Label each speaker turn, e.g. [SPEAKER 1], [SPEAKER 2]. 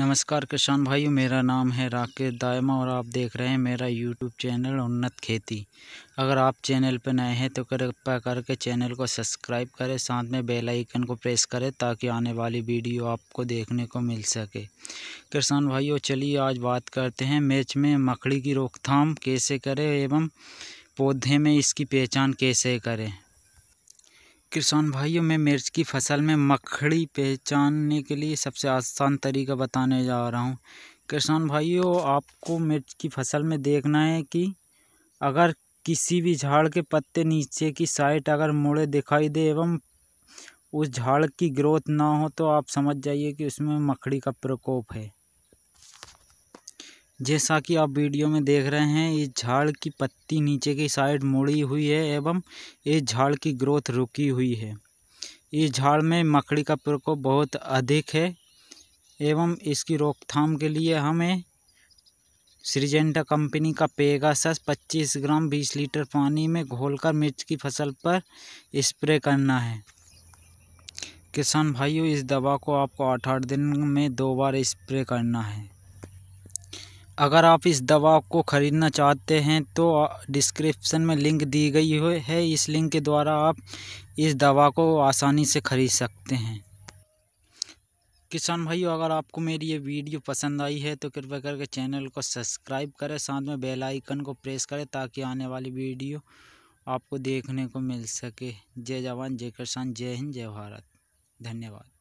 [SPEAKER 1] नमस्कार किसान भाइयों मेरा नाम है राकेश दायमा और आप देख रहे हैं मेरा यूट्यूब चैनल उन्नत खेती अगर आप चैनल पर नए हैं तो कृपया करके चैनल को सब्सक्राइब करें साथ में बेल आइकन को प्रेस करें ताकि आने वाली वीडियो आपको देखने को मिल सके किसान भाइयों चलिए आज बात करते हैं मैच में मकड़ी की रोकथाम कैसे करें एवं पौधे में इसकी पहचान कैसे करें किसान भाइयों मैं मिर्च की फसल में मकड़ी पहचानने के लिए सबसे आसान तरीका बताने जा रहा हूँ किसान भाइयों आपको मिर्च की फसल में देखना है कि अगर किसी भी झाड़ के पत्ते नीचे की साइड अगर मुड़े दिखाई दे एवं उस झाड़ की ग्रोथ ना हो तो आप समझ जाइए कि उसमें मकड़ी का प्रकोप है जैसा कि आप वीडियो में देख रहे हैं ये झाड़ की पत्ती नीचे की साइड मुड़ी हुई है एवं ये झाड़ की ग्रोथ रुकी हुई है इस झाड़ में मकड़ी का प्रकोप बहुत अधिक है एवं इसकी रोकथाम के लिए हमें सिजेंटा कंपनी का पेगासस 25 ग्राम 20 लीटर पानी में घोलकर मिर्च की फसल पर स्प्रे करना है किसान भाइयों इस दवा को आपको आठ आठ दिन में दो बार स्प्रे करना है अगर आप इस दवा को ख़रीदना चाहते हैं तो डिस्क्रिप्सन में लिंक दी गई हुई है इस लिंक के द्वारा आप इस दवा को आसानी से ख़रीद सकते हैं किसान भाइयों अगर आपको मेरी ये वीडियो पसंद आई है तो कृपया करके चैनल को सब्सक्राइब करें साथ में बेल आइकन को प्रेस करें ताकि आने वाली वीडियो आपको देखने को मिल सके जय जवान जय किसान जय हिंद जय भारत धन्यवाद